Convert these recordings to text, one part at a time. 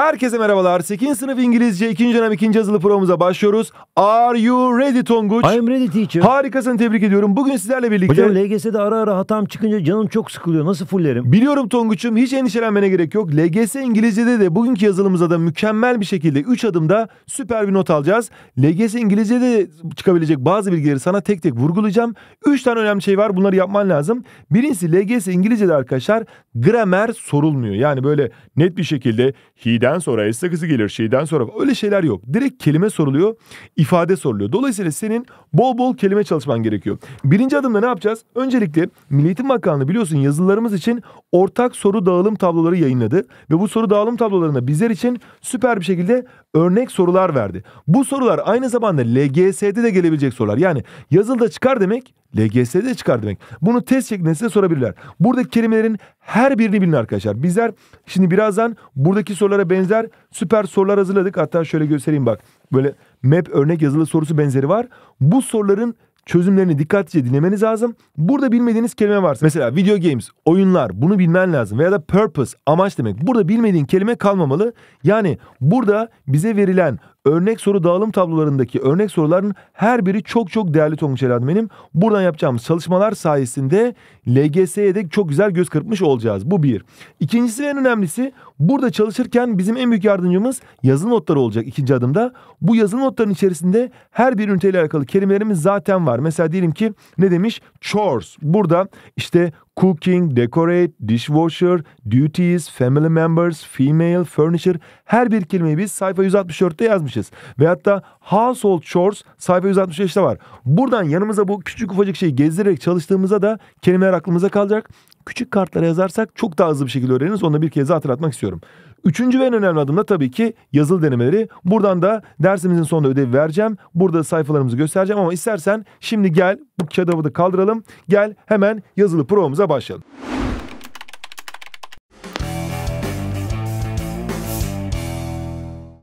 Herkese merhabalar. 8. sınıf İngilizce 2. dönem 2. yazılı programımıza başlıyoruz. Are you ready Tonguç? I'm ready teacher. Harikasın tebrik ediyorum. Bugün sizlerle birlikte... Hocam LGS'de ara ara hatam çıkınca canım çok sıkılıyor. Nasıl fullerim? Biliyorum Tonguç'um hiç endişelenmene gerek yok. LGS İngilizce'de de bugünkü yazılımıza da mükemmel bir şekilde 3 adımda süper bir not alacağız. LGS İngilizce'de çıkabilecek bazı bilgileri sana tek tek vurgulayacağım. 3 tane önemli şey var. Bunları yapman lazım. Birincisi LGS İngilizce'de arkadaşlar gramer sorulmuyor. Yani böyle net bir şekilde hidden. S'den sonra S takısı gelir şeyden sonra öyle şeyler yok. Direkt kelime soruluyor ifade soruluyor. Dolayısıyla senin Bol bol kelime çalışman gerekiyor. Birinci adımda ne yapacağız? Öncelikle Milli Eğitim Bakanlığı biliyorsun yazılarımız için ortak soru dağılım tabloları yayınladı. Ve bu soru dağılım tablolarında bizler için süper bir şekilde örnek sorular verdi. Bu sorular aynı zamanda LGS'de de gelebilecek sorular. Yani yazılıda çıkar demek LGS'de de çıkar demek. Bunu test şeklinde size sorabilirler. Buradaki kelimelerin her birini bilin arkadaşlar. Bizler şimdi birazdan buradaki sorulara benzer süper sorular hazırladık. Hatta şöyle göstereyim bak. Böyle map örnek yazılı sorusu benzeri var. Bu soruların çözümlerini dikkatlice dinlemeniz lazım. Burada bilmediğiniz kelime varsa mesela video games, oyunlar bunu bilmen lazım veya da purpose amaç demek. Burada bilmediğin kelime kalmamalı. Yani burada bize verilen örnek soru dağılım tablolarındaki örnek soruların her biri çok çok değerli Tonguç Elhan benim. Buradan yapacağım çalışmalar sayesinde LGS'ye de çok güzel göz kırpmış olacağız. Bu bir. İkincisi ve en önemlisi burada çalışırken bizim en büyük yardımcımız yazı notları olacak ikinci adımda. Bu yazı notların içerisinde her bir üniteyle alakalı kelimelerimiz zaten var. Mesela diyelim ki ne demiş? Chores. Burada işte Cooking, decorate, dishwasher, duties, family members, female, furniture her bir kelimeyi biz sayfa 164'te yazmışız. Ve hatta household chores sayfa 165'te var. Buradan yanımıza bu küçük ufacık şeyi gezdirerek çalıştığımızda da kelimeler aklımıza kalacak Küçük kartlara yazarsak çok daha hızlı bir şekilde öğreniriz. Onu da bir kez daha hatırlatmak istiyorum. Üçüncü ve en önemli adım da tabii ki yazılı denemeleri. Buradan da dersimizin sonunda ödevi vereceğim. Burada sayfalarımızı göstereceğim ama istersen şimdi gel bu kağıdı da kaldıralım. Gel hemen yazılı provamıza başlayalım.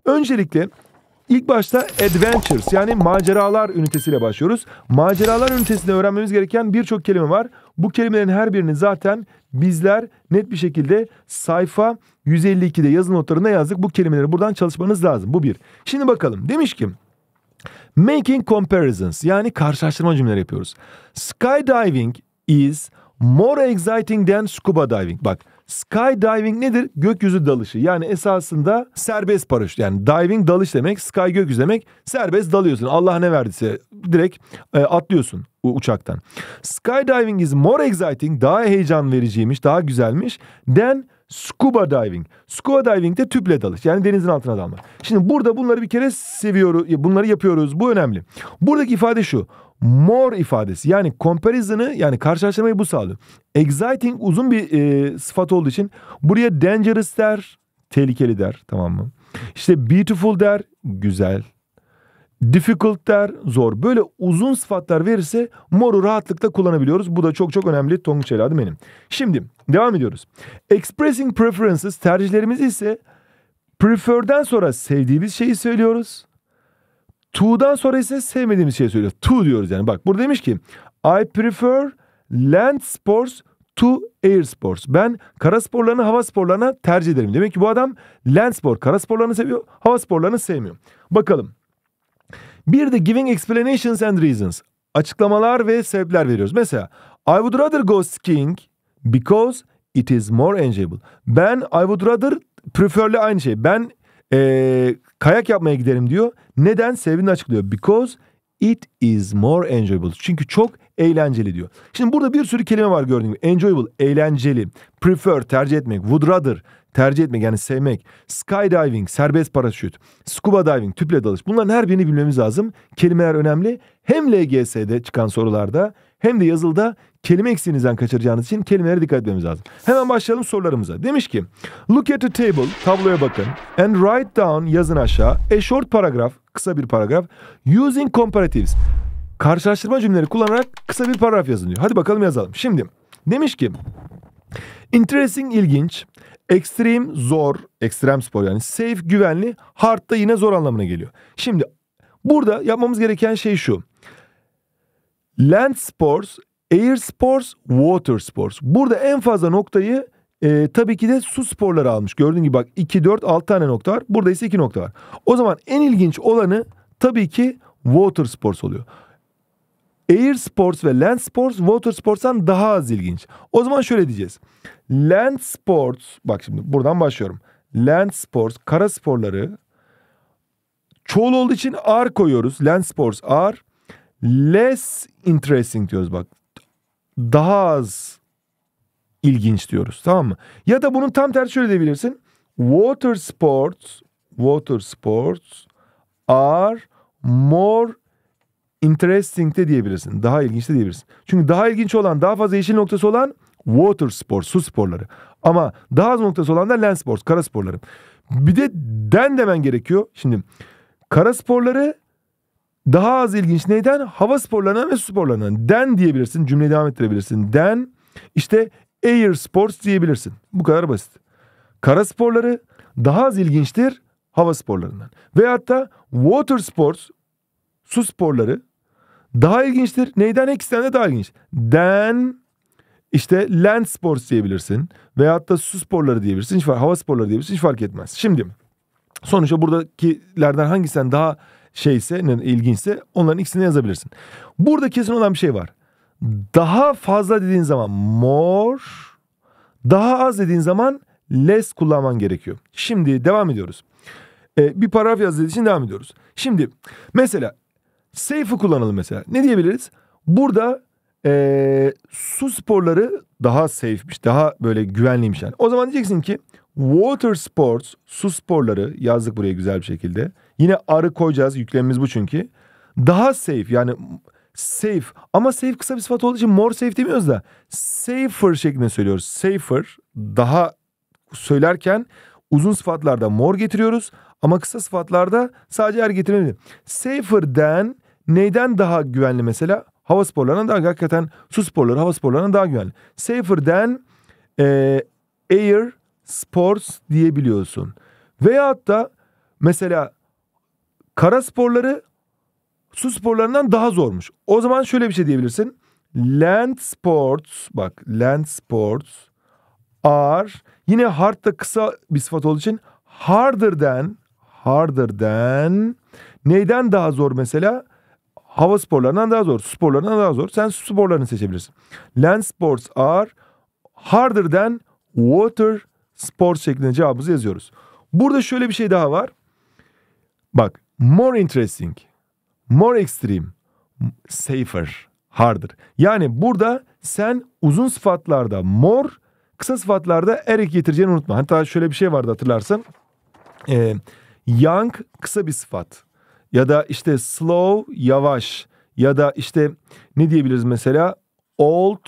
Öncelikle İlk başta Adventures yani maceralar ünitesiyle başlıyoruz. Maceralar ünitesinde öğrenmemiz gereken birçok kelime var. Bu kelimelerin her birini zaten bizler net bir şekilde sayfa 152'de yazı notlarında yazdık. Bu kelimeleri buradan çalışmanız lazım. Bu bir. Şimdi bakalım. Demiş ki Making comparisons yani karşılaştırma cümleleri yapıyoruz. Skydiving is more exciting than scuba diving. Bak Skydiving nedir? Gökyüzü dalışı. Yani esasında serbest paraşüt. Yani diving dalış demek, sky gökyüzü demek. Serbest dalıyorsun. Allah ne verdiyse direkt e, atlıyorsun uçaktan. Skydiving is more exciting, daha heyecan vericiymiş, daha güzelmiş than scuba diving. Scuba diving de tüple dalış. Yani denizin altına dalma. Şimdi burada bunları bir kere seviyoruz, bunları yapıyoruz. Bu önemli. Buradaki ifade şu more ifadesi yani comparison'ı yani karşılaştırmayı bu sağlıyor. Exciting uzun bir e, sıfat olduğu için buraya dangerous der, tehlikeli der tamam mı? İşte beautiful der, güzel. Difficult der, zor. Böyle uzun sıfatlar verirse more'u rahatlıkla kullanabiliyoruz. Bu da çok çok önemli Tonguç evladım benim. Şimdi devam ediyoruz. Expressing preferences tercihlerimiz ise prefer'den sonra sevdiğimiz şeyi söylüyoruz. To'dan sonra ise sevmediğimiz şeyi söylüyor. To diyoruz yani. Bak burada demiş ki I prefer land sports to air sports. Ben kara sporlarını hava sporlarına tercih ederim. Demek ki bu adam land spor kara sporlarını seviyor, hava sporlarını sevmiyor. Bakalım. Bir de giving explanations and reasons. Açıklamalar ve sebepler veriyoruz. Mesela I would rather go skiing because it is more enjoyable. Ben I would rather prefer'le aynı şey. Ben ee, Kayak yapmaya gidelim diyor. Neden? Sebebini açıklıyor. Because it is more enjoyable. Çünkü çok eğlenceli diyor. Şimdi burada bir sürü kelime var gördüğün gibi. Enjoyable, eğlenceli. Prefer, tercih etmek. Would rather, tercih etmek yani sevmek. Skydiving, serbest paraşüt. Scuba diving, tüple dalış. Bunların her birini bilmemiz lazım. Kelimeler önemli. Hem LGS'de çıkan sorularda hem de yazılda kelime eksiğinizden kaçıracağınız için kelimelere dikkat etmemiz lazım. Hemen başlayalım sorularımıza. Demiş ki look at the table tabloya bakın and write down yazın aşağı a short paragraph kısa bir paragraf using comparatives karşılaştırma cümleleri kullanarak kısa bir paragraf yazın diyor. Hadi bakalım yazalım. Şimdi demiş ki interesting ilginç extreme, zor, ekstrem spor yani safe güvenli, hard da yine zor anlamına geliyor. Şimdi burada yapmamız gereken şey şu. Land sports Air sports, water sports. Burada en fazla noktayı e, tabii ki de su sporları almış. Gördüğün gibi bak 2, 4, 6 tane nokta var. Burada ise 2 nokta var. O zaman en ilginç olanı tabii ki water sports oluyor. Air sports ve land sports water sports'tan daha az ilginç. O zaman şöyle diyeceğiz. Land sports bak şimdi buradan başlıyorum. Land sports kara sporları çoğul olduğu için R koyuyoruz. Land sports R. Less interesting diyoruz bak daha az ilginç diyoruz tamam mı? Ya da bunun tam tersi şöyle diyebilirsin. Water sports, water sports are more interesting de diyebilirsin. Daha ilginç de diyebilirsin. Çünkü daha ilginç olan, daha fazla yeşil noktası olan water sports, su sporları. Ama daha az noktası olan da land sports, kara sporları. Bir de den demen gerekiyor. Şimdi kara sporları daha az ilginç neyden? Hava sporlarından ve su sporlarından. Den diyebilirsin. Cümleyi devam ettirebilirsin. Den işte air sports diyebilirsin. Bu kadar basit. Kara sporları daha az ilginçtir hava sporlarından. Ve hatta water sports su sporları daha ilginçtir. Neyden? İkisinden de daha ilginç. Den işte land sports diyebilirsin. Veyahut da su sporları diyebilirsin. Hiç, fark. hava sporları diyebilirsin. Hiç fark etmez. Şimdi sonuçta buradakilerden hangisinden daha şeyse ilginçse onların ikisini yazabilirsin. Burada kesin olan bir şey var. Daha fazla dediğin zaman more, daha az dediğin zaman less kullanman gerekiyor. Şimdi devam ediyoruz. Ee, bir paragraf yazdığı için devam ediyoruz. Şimdi mesela safe'ı kullanalım mesela. Ne diyebiliriz? Burada ee, su sporları daha safe'miş, daha böyle güvenliymiş yani. O zaman diyeceksin ki water sports, su sporları yazdık buraya güzel bir şekilde Yine arı koyacağız. Yüklemimiz bu çünkü. Daha safe yani safe ama safe kısa bir sıfat olduğu için more safe demiyoruz da safer şeklinde söylüyoruz. Safer daha söylerken uzun sıfatlarda more getiriyoruz ama kısa sıfatlarda sadece er safer Safer'den neyden daha güvenli mesela? Hava sporlarına daha hakikaten su sporları hava sporlarına daha güvenli. Safer'den e, air sports diyebiliyorsun. Veyahut da mesela Kara sporları su sporlarından daha zormuş. O zaman şöyle bir şey diyebilirsin. Land sports bak land sports are yine hard da kısa bir sıfat olduğu için harder than harder than neyden daha zor mesela? Hava sporlarından daha zor, sporlarından daha zor. Sen sporlarını seçebilirsin. Land sports are harder than water sports şeklinde cevabımızı yazıyoruz. Burada şöyle bir şey daha var. Bak more interesting, more extreme, safer, harder. Yani burada sen uzun sıfatlarda more, kısa sıfatlarda erik getireceğini unutma. Hatta şöyle bir şey vardı hatırlarsan. Ee, young kısa bir sıfat. Ya da işte slow yavaş. Ya da işte ne diyebiliriz mesela old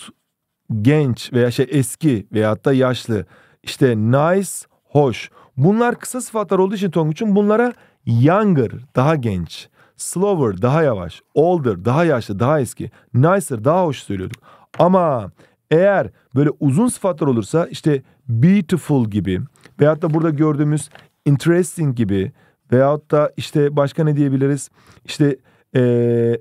genç veya şey eski veya hatta yaşlı. İşte nice hoş. Bunlar kısa sıfatlar olduğu için Tonguç'un bunlara Younger daha genç, slower daha yavaş, older daha yaşlı, daha eski, nicer daha hoş söylüyorduk. Ama eğer böyle uzun sıfatlar olursa işte beautiful gibi veyahut da burada gördüğümüz interesting gibi veyahut da işte başka ne diyebiliriz? işte ee,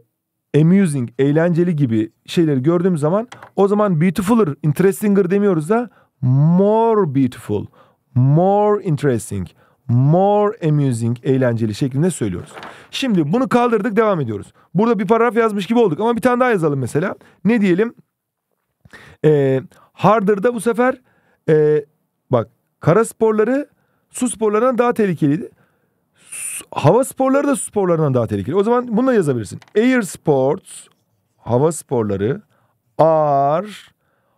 amusing, eğlenceli gibi şeyleri gördüğüm zaman o zaman beautifuler, interestinger demiyoruz da more beautiful, more interesting, more amusing, eğlenceli şeklinde söylüyoruz. Şimdi bunu kaldırdık devam ediyoruz. Burada bir paragraf yazmış gibi olduk ama bir tane daha yazalım mesela. Ne diyelim? Ee, harder'da bu sefer e, bak kara sporları su sporlarından daha tehlikeliydi. hava sporları da su sporlarından daha tehlikeli. O zaman bunu da yazabilirsin. Air sports, hava sporları are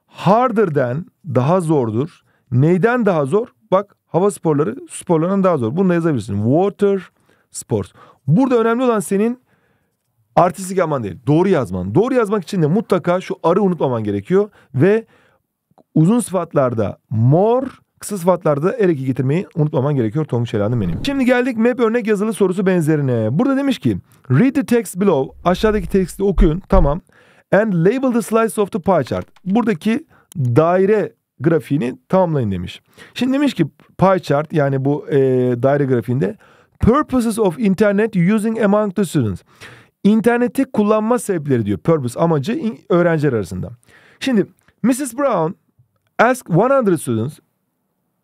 harder than daha zordur. Neyden daha zor? Bak Hava sporları sporlarından daha zor. Bunu da yazabilirsin. Water sports. Burada önemli olan senin artistik aman değil. Doğru yazman. Doğru yazmak için de mutlaka şu arı unutmaman gerekiyor. Ve uzun sıfatlarda more kısa sıfatlarda er eki getirmeyi unutmaman gerekiyor Tonguç Elan'ın benim. Şimdi geldik map örnek yazılı sorusu benzerine. Burada demiş ki read the text below aşağıdaki teksti okuyun tamam and label the slice of the pie chart. Buradaki daire grafiğini tamamlayın demiş. Şimdi demiş ki pie chart yani bu e, daire grafiğinde purposes of internet using among the students. İnterneti kullanma sebepleri diyor. Purpose amacı in, öğrenciler arasında. Şimdi Mrs. Brown ask 100 students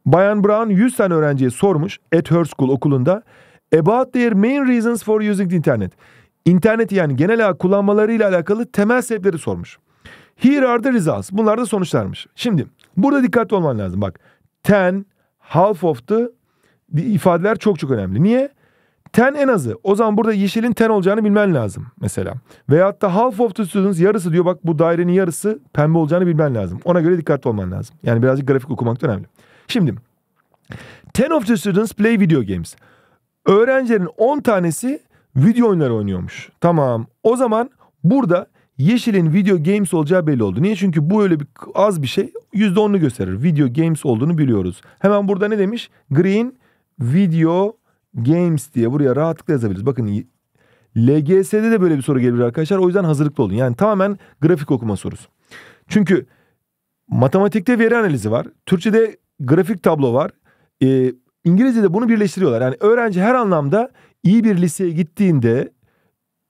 Bayan Brown 100 tane öğrenciye sormuş at her school okulunda about their main reasons for using the internet. İnterneti yani genel olarak kullanmalarıyla alakalı temel sebepleri sormuş. Here are the results. Bunlar da sonuçlarmış. Şimdi Burada dikkatli olman lazım. Bak ten, half of the ifadeler çok çok önemli. Niye? Ten en azı. O zaman burada yeşilin ten olacağını bilmen lazım mesela. Veyahut da half of the students yarısı diyor bak bu dairenin yarısı pembe olacağını bilmen lazım. Ona göre dikkatli olman lazım. Yani birazcık grafik okumak da önemli. Şimdi ten of the students play video games. Öğrencilerin 10 tanesi video oyunları oynuyormuş. Tamam. O zaman burada Yeşil'in video games olacağı belli oldu. Niye? Çünkü bu öyle bir az bir şey. yüzde %10'unu gösterir. Video games olduğunu biliyoruz. Hemen burada ne demiş? Green video games diye buraya rahatlıkla yazabiliriz. Bakın LGS'de de böyle bir soru gelir arkadaşlar. O yüzden hazırlıklı olun. Yani tamamen grafik okuma sorusu. Çünkü matematikte veri analizi var. Türkçe'de grafik tablo var. E, İngilizce'de bunu birleştiriyorlar. Yani öğrenci her anlamda iyi bir liseye gittiğinde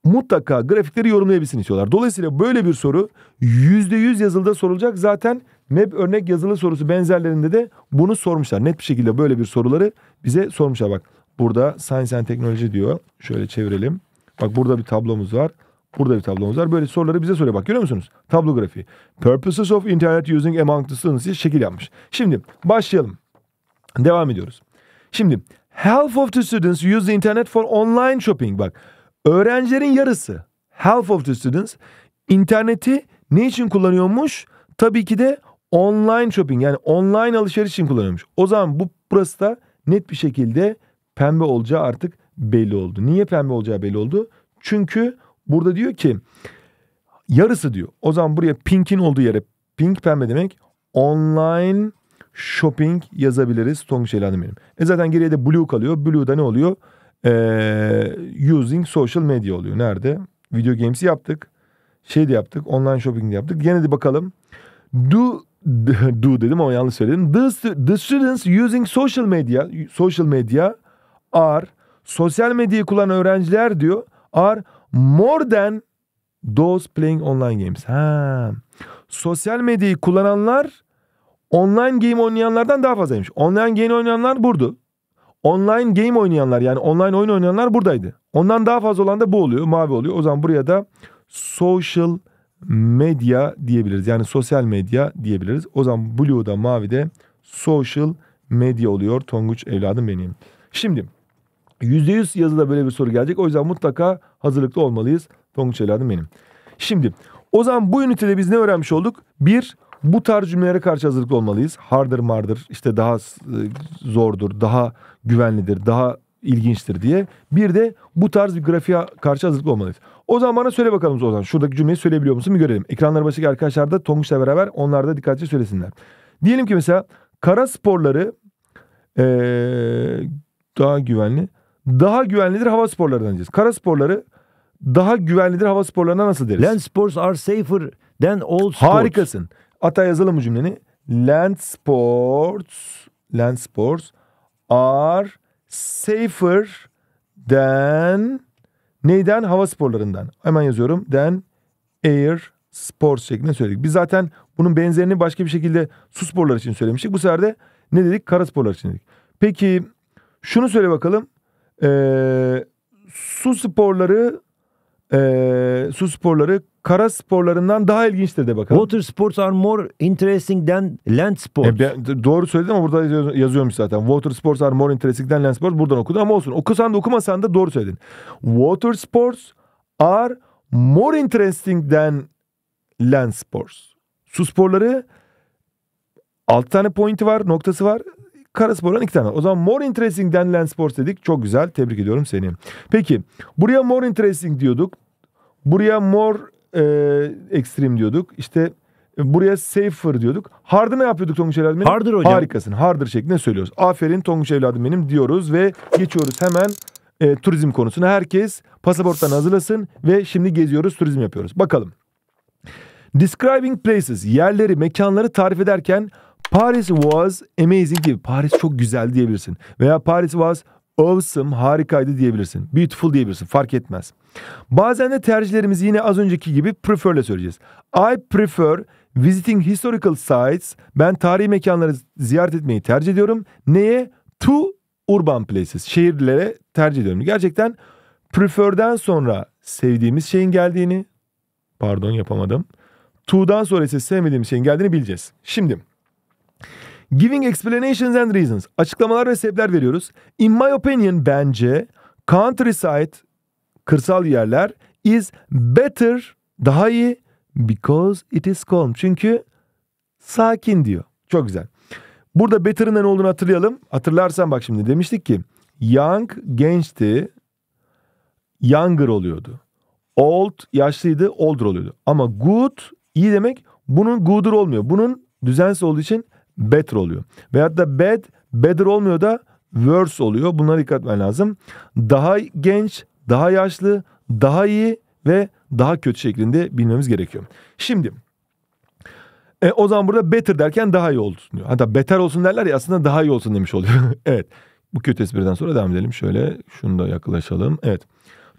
mutlaka grafikleri yorumlayabilsin istiyorlar. Dolayısıyla böyle bir soru %100 yazılıda sorulacak. Zaten MEP örnek yazılı sorusu benzerlerinde de bunu sormuşlar. Net bir şekilde böyle bir soruları bize sormuşlar. Bak burada Science and Technology diyor. Şöyle çevirelim. Bak burada bir tablomuz var. Burada bir tablomuz var. Böyle soruları bize soruyor. Bak görüyor musunuz? Tablo grafiği. Purposes of Internet Using Among the Students diye şekil yapmış. Şimdi başlayalım. Devam ediyoruz. Şimdi Half of the students use the internet for online shopping. Bak Öğrencilerin yarısı, half of the students, interneti ne için kullanıyormuş? Tabii ki de online shopping yani online alışveriş için kullanıyormuş. O zaman bu burası da net bir şekilde pembe olacağı artık belli oldu. Niye pembe olacağı belli oldu? Çünkü burada diyor ki yarısı diyor. O zaman buraya pink'in olduğu yere pink pembe demek online shopping yazabiliriz Tonguç Ceylan'ım benim. E zaten geriye de blue kalıyor. Blue da ne oluyor? Ee, using social media oluyor. Nerede? Video games'i yaptık. Şey de yaptık. Online shopping de yaptık. Gene de bakalım. Do do dedim ama yanlış söyledim. The, the students using social media social media are sosyal medyayı kullanan öğrenciler diyor are more than those playing online games. Ha. Sosyal medyayı kullananlar online game oynayanlardan daha fazlaymış. Online game oynayanlar burdu. Online game oynayanlar yani online oyun oynayanlar buradaydı. Ondan daha fazla olan da bu oluyor. Mavi oluyor. O zaman buraya da social medya diyebiliriz. Yani sosyal medya diyebiliriz. O zaman blue'da mavide social medya oluyor. Tonguç evladım benim. Şimdi %100 yazıda böyle bir soru gelecek. O yüzden mutlaka hazırlıklı olmalıyız. Tonguç evladım benim. Şimdi o zaman bu ünitede biz ne öğrenmiş olduk? Bir, bu tarz cümlelere karşı hazırlıklı olmalıyız. Hardır mardır, işte daha e, zordur, daha güvenlidir, daha ilginçtir diye. Bir de bu tarz bir grafiğe karşı hazırlıklı olmalıyız. O zaman bana söyle bakalım zaman. Şuradaki cümleyi söyleyebiliyor musun bir görelim. Ekranları başındaki arkadaşlar da Tonguç'la beraber onlar da dikkatli söylesinler. Diyelim ki mesela kara sporları ee, daha güvenli. Daha güvenlidir hava sporlarından diyeceğiz. Kara sporları daha güvenlidir hava sporlarına nasıl deriz? Land sports are safer than all sports. Harikasın. Hatta yazalım bu cümleni. Land sports, land sports are safer than neyden? Hava sporlarından. Hemen yazıyorum. Than air sports şeklinde söyledik. Biz zaten bunun benzerini başka bir şekilde su sporları için söylemiştik. Bu sefer de ne dedik? Kara sporlar için dedik. Peki şunu söyle bakalım. Ee, su sporları e, su sporları kara sporlarından daha ilginçtir de bakalım. Water sports are more interesting than land sports. E, ben, doğru söyledim ama burada yazıyormuş zaten. Water sports are more interesting than land sports. Buradan okudum ama olsun. Okusan da okumasan da doğru söyledin. Water sports are more interesting than land sports. Su sporları 6 tane pointi var, noktası var. Karaspor'dan iki tane. O zaman More Interesting than land sports dedik. Çok güzel. Tebrik ediyorum seni. Peki buraya More Interesting diyorduk. Buraya More e, extreme diyorduk. İşte e, buraya safer diyorduk. Hard'ı ne yapıyorduk Tonguç evladım benim? Hardır hocam. Harikasın. Hardır şeklinde söylüyoruz. Aferin Tonguç evladım benim diyoruz ve geçiyoruz hemen e, turizm konusuna. Herkes pasaporttan hazırlasın ve şimdi geziyoruz turizm yapıyoruz. Bakalım. Describing places, yerleri, mekanları tarif ederken Paris was amazing gibi. Paris çok güzel diyebilirsin. Veya Paris was awesome, harikaydı diyebilirsin. Beautiful diyebilirsin. Fark etmez. Bazen de tercihlerimizi yine az önceki gibi prefer'le söyleyeceğiz. I prefer visiting historical sites. Ben tarihi mekanları ziyaret etmeyi tercih ediyorum. Neye? To urban places. Şehirlere tercih ediyorum. Gerçekten prefer'den sonra sevdiğimiz şeyin geldiğini, pardon yapamadım. To'dan sonra ise sevmediğimiz şeyin geldiğini bileceğiz. Şimdi Giving explanations and reasons. Açıklamalar ve sebepler veriyoruz. In my opinion bence countryside kırsal yerler is better daha iyi because it is calm. Çünkü sakin diyor. Çok güzel. Burada better'ın ne olduğunu hatırlayalım. Hatırlarsan bak şimdi demiştik ki young gençti. Younger oluyordu. Old yaşlıydı older oluyordu. Ama good iyi demek bunun gooder olmuyor. Bunun düzensiz olduğu için better oluyor. Veyahut da bad better olmuyor da worse oluyor. Bunlara dikkat etmen lazım. Daha genç, daha yaşlı, daha iyi ve daha kötü şeklinde bilmemiz gerekiyor. Şimdi e, o zaman burada better derken daha iyi olsun diyor. Hatta better olsun derler ya aslında daha iyi olsun demiş oluyor. evet. Bu kötü espriden sonra devam edelim. Şöyle şunu da yaklaşalım. Evet.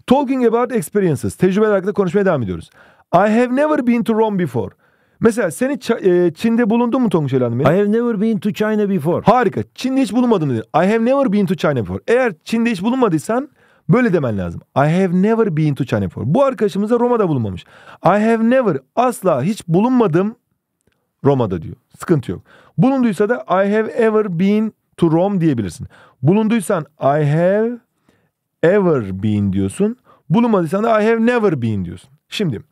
Talking about experiences. Tecrübeler hakkında konuşmaya devam ediyoruz. I have never been to Rome before. Mesela seni hiç e, Çin'de bulundun mu Tonguç Hanım? I have never been to China before. Harika. Çin'de hiç bulunmadın dedin. I have never been to China before. Eğer Çin'de hiç bulunmadıysan böyle demen lazım. I have never been to China before. Bu arkadaşımız da Roma'da bulunmamış. I have never asla hiç bulunmadım Roma'da diyor. Sıkıntı yok. Bulunduysa da I have ever been to Rome diyebilirsin. Bulunduysan I have ever been diyorsun. Bulunmadıysan da I have never been diyorsun. Şimdi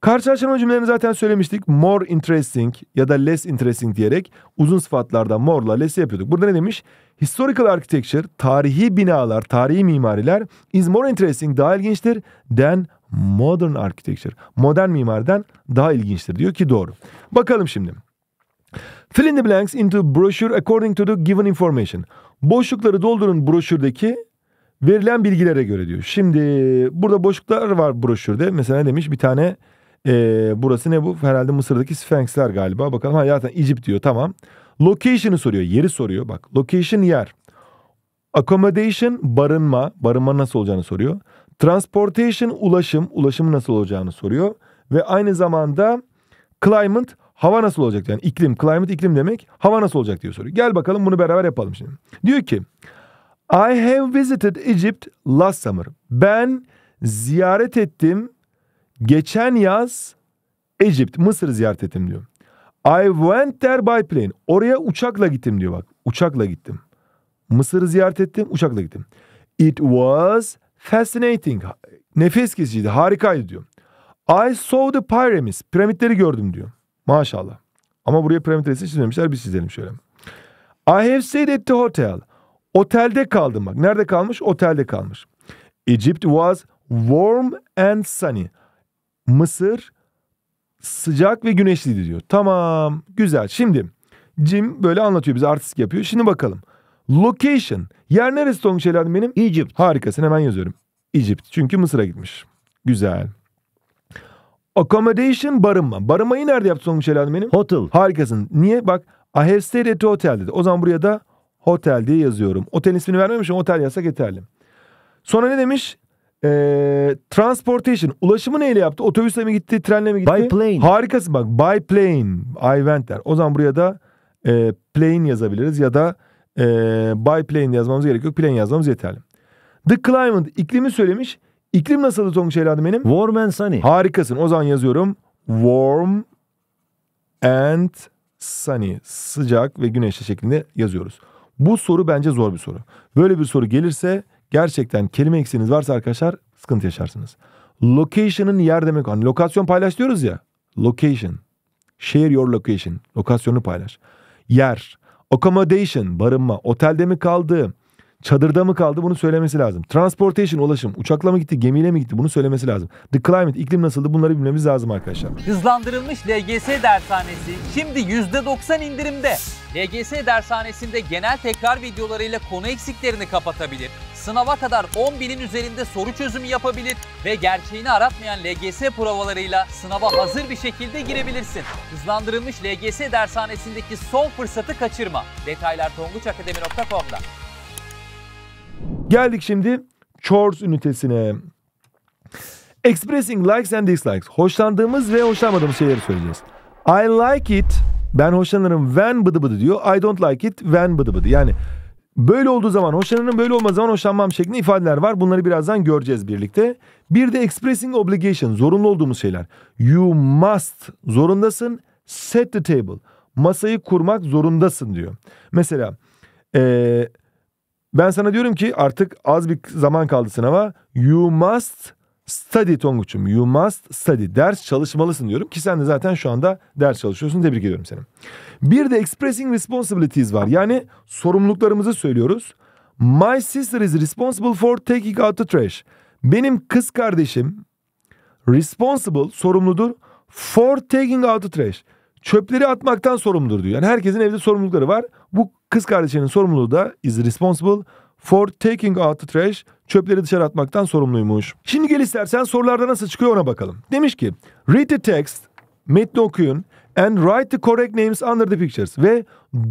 Karşılaştırma cümlelerini zaten söylemiştik. More interesting ya da less interesting diyerek uzun sıfatlardan more'la less'i yapıyorduk. Burada ne demiş? Historical architecture, tarihi binalar, tarihi mimariler is more interesting, daha ilginçtir than modern architecture. Modern mimariden daha ilginçtir diyor ki doğru. Bakalım şimdi. Fill in the blanks into brochure according to the given information. Boşlukları doldurun broşürdeki verilen bilgilere göre diyor. Şimdi burada boşluklar var broşürde. Mesela demiş bir tane ee, burası ne bu? Herhalde Mısır'daki Sphinxler galiba. Bakalım ha zaten Egypt diyor tamam. Location'ı soruyor. Yeri soruyor bak. Location yer. Accommodation barınma. Barınma nasıl olacağını soruyor. Transportation ulaşım. ulaşımı nasıl olacağını soruyor. Ve aynı zamanda climate hava nasıl olacak yani iklim climate iklim demek hava nasıl olacak diyor soruyor. Gel bakalım bunu beraber yapalım şimdi. Diyor ki I have visited Egypt last summer. Ben ziyaret ettim Geçen yaz Egypt, Mısır ziyaret ettim diyor. I went there by plane. Oraya uçakla gittim diyor bak. Uçakla gittim. Mısır'ı ziyaret ettim, uçakla gittim. It was fascinating. Nefes kesiciydi, harikaydı diyor. I saw the pyramids. Piramitleri gördüm diyor. Maşallah. Ama buraya piramit resmi çizmemişler, biz çizelim şöyle. I have stayed at the hotel. Otelde kaldım bak. Nerede kalmış? Otelde kalmış. Egypt was warm and sunny. Mısır sıcak ve güneşliydi diyor. Tamam güzel. Şimdi Jim böyle anlatıyor bize artistik yapıyor. Şimdi bakalım. Location. Yer neresi Tonguç evladım benim? Egypt. Harikasın hemen yazıyorum. Egypt. Çünkü Mısır'a gitmiş. Güzel. Accommodation barınma. Barınmayı nerede yaptı Tonguç evladım benim? Hotel. Harikasın. Niye? Bak I have stayed at hotel dedi. O zaman buraya da hotel diye yazıyorum. Otel ismini vermemişim. Otel yasak yeterli. Sonra ne demiş? E, transportation. Ulaşımı neyle yaptı? Otobüsle mi gitti? Trenle mi gitti? By plane. Harikasın bak. By plane. I went der. O zaman buraya da e, plane yazabiliriz ya da e, by plane yazmamız gerek yok. Plane yazmamız yeterli. The climate. iklimi söylemiş. İklim nasıldı Tonguç evladım benim? Warm and sunny. Harikasın. O zaman yazıyorum. Warm and sunny. Sıcak ve güneşli şeklinde yazıyoruz. Bu soru bence zor bir soru. Böyle bir soru gelirse gerçekten kelime eksiğiniz varsa arkadaşlar sıkıntı yaşarsınız. Location'ın yer demek. olan, lokasyon paylaş diyoruz ya. Location. Share your location. Lokasyonu paylaş. Yer. Accommodation. Barınma. Otelde mi kaldı? Çadırda mı kaldı? Bunu söylemesi lazım. Transportation. Ulaşım. Uçakla mı gitti? Gemiyle mi gitti? Bunu söylemesi lazım. The climate. iklim nasıldı? Bunları bilmemiz lazım arkadaşlar. Hızlandırılmış LGS dershanesi şimdi %90 indirimde. LGS dershanesinde genel tekrar videolarıyla konu eksiklerini kapatabilir Sınava kadar 10 binin üzerinde soru çözümü yapabilir ve gerçeğini aratmayan LGS provalarıyla sınava hazır bir şekilde girebilirsin. Hızlandırılmış LGS dershanesindeki son fırsatı kaçırma. Detaylar tonguçakademi.com'da. Geldik şimdi Chores ünitesine. Expressing likes and dislikes. Hoşlandığımız ve hoşlanmadığımız şeyleri söyleyeceğiz. I like it. Ben hoşlanırım when bıdı bıdı diyor. I don't like it when bıdı bıdı. Yani Böyle olduğu zaman hoşlanırım, böyle olmaz zaman hoşlanmam şeklinde ifadeler var. Bunları birazdan göreceğiz birlikte. Bir de expressing obligation, zorunlu olduğumuz şeyler. You must, zorundasın, set the table. Masayı kurmak zorundasın diyor. Mesela ee, ben sana diyorum ki artık az bir zaman kaldı sınava. You must Study Tonguç'um. You must study. Ders çalışmalısın diyorum ki sen de zaten şu anda ders çalışıyorsun. Tebrik ediyorum seni. Bir de expressing responsibilities var. Yani sorumluluklarımızı söylüyoruz. My sister is responsible for taking out the trash. Benim kız kardeşim responsible sorumludur for taking out the trash. Çöpleri atmaktan sorumludur diyor. Yani herkesin evde sorumlulukları var. Bu kız kardeşinin sorumluluğu da is responsible for taking out the trash çöpleri dışarı atmaktan sorumluymuş. Şimdi gel istersen sorularda nasıl çıkıyor ona bakalım. Demiş ki read the text metni okuyun and write the correct names under the pictures ve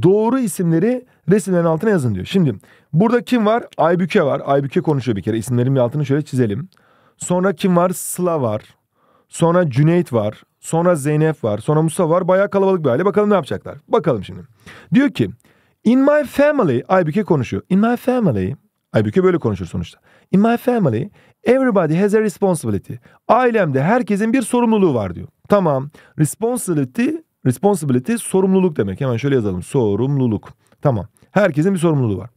doğru isimleri resimlerin altına yazın diyor. Şimdi burada kim var? Aybüke var. Aybüke konuşuyor bir kere. İsimlerin bir altını şöyle çizelim. Sonra kim var? Sıla var. Sonra Cüneyt var. Sonra Zeynep var. Sonra Musa var. Bayağı kalabalık bir aile. Bakalım ne yapacaklar. Bakalım şimdi. Diyor ki In my family, Aybüke konuşuyor. In my family, Aybüke böyle konuşur sonuçta. In my family, everybody has a responsibility. Ailemde herkesin bir sorumluluğu var diyor. Tamam. Responsibility, responsibility sorumluluk demek. Hemen şöyle yazalım. Sorumluluk. Tamam. Herkesin bir sorumluluğu var.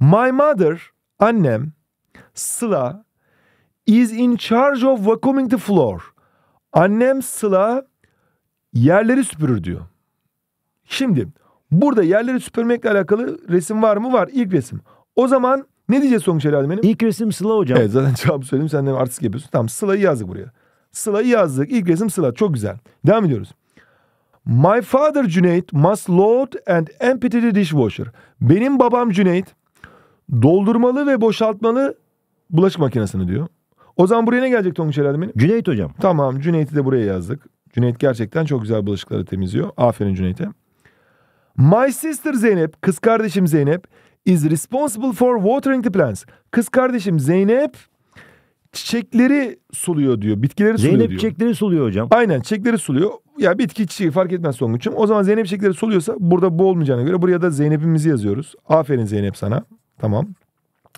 My mother, annem, Sıla is in charge of vacuuming the floor. Annem Sıla yerleri süpürür diyor. Şimdi Burada yerleri süpürmekle alakalı resim var mı? Var. İlk resim. O zaman ne diyeceğiz sonuç herhalde benim? İlk resim Sıla hocam. Evet zaten cevabı söyledim. Sen de artistik yapıyorsun. Tamam Sıla'yı yazdık buraya. Sıla'yı yazdık. İlk resim Sıla. Çok güzel. Devam ediyoruz. My father Cüneyt must load and empty the dishwasher. Benim babam Cüneyt doldurmalı ve boşaltmalı bulaşık makinesini diyor. O zaman buraya ne gelecek Tonguç herhalde benim? Cüneyt hocam. Tamam Cüneyt'i de buraya yazdık. Cüneyt gerçekten çok güzel bulaşıkları temizliyor. Aferin Cüneyt'e. My sister Zeynep, kız kardeşim Zeynep is responsible for watering the plants. Kız kardeşim Zeynep çiçekleri suluyor diyor. Bitkileri suluyor Zeynep çiçekleri suluyor hocam. Aynen çiçekleri suluyor. Ya bitki çiçeği fark etmez için. O zaman Zeynep çiçekleri suluyorsa burada bu olmayacağına göre buraya da Zeynep'imizi yazıyoruz. Aferin Zeynep sana. Tamam.